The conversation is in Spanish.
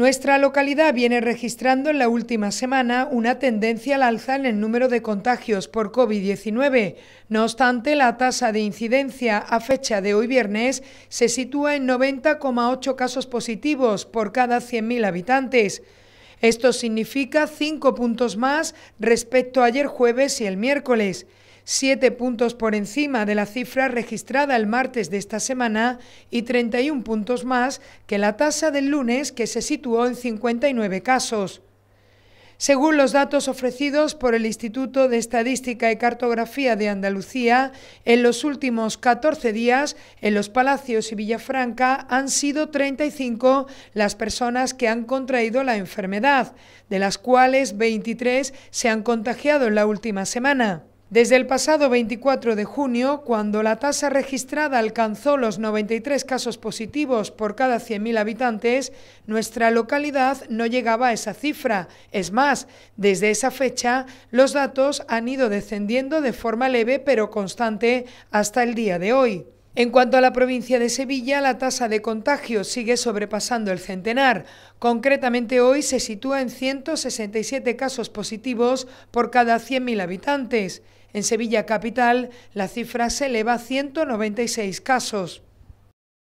Nuestra localidad viene registrando en la última semana una tendencia al alza en el número de contagios por COVID-19. No obstante, la tasa de incidencia a fecha de hoy viernes se sitúa en 90,8 casos positivos por cada 100.000 habitantes. Esto significa cinco puntos más respecto a ayer jueves y el miércoles siete puntos por encima de la cifra registrada el martes de esta semana y 31 puntos más que la tasa del lunes, que se situó en 59 casos. Según los datos ofrecidos por el Instituto de Estadística y Cartografía de Andalucía, en los últimos 14 días, en los Palacios y Villafranca han sido 35 las personas que han contraído la enfermedad, de las cuales 23 se han contagiado en la última semana. Desde el pasado 24 de junio, cuando la tasa registrada alcanzó los 93 casos positivos por cada 100.000 habitantes, nuestra localidad no llegaba a esa cifra. Es más, desde esa fecha los datos han ido descendiendo de forma leve pero constante hasta el día de hoy. En cuanto a la provincia de Sevilla, la tasa de contagios sigue sobrepasando el centenar. Concretamente hoy se sitúa en 167 casos positivos por cada 100.000 habitantes. En Sevilla capital, la cifra se eleva a 196 casos.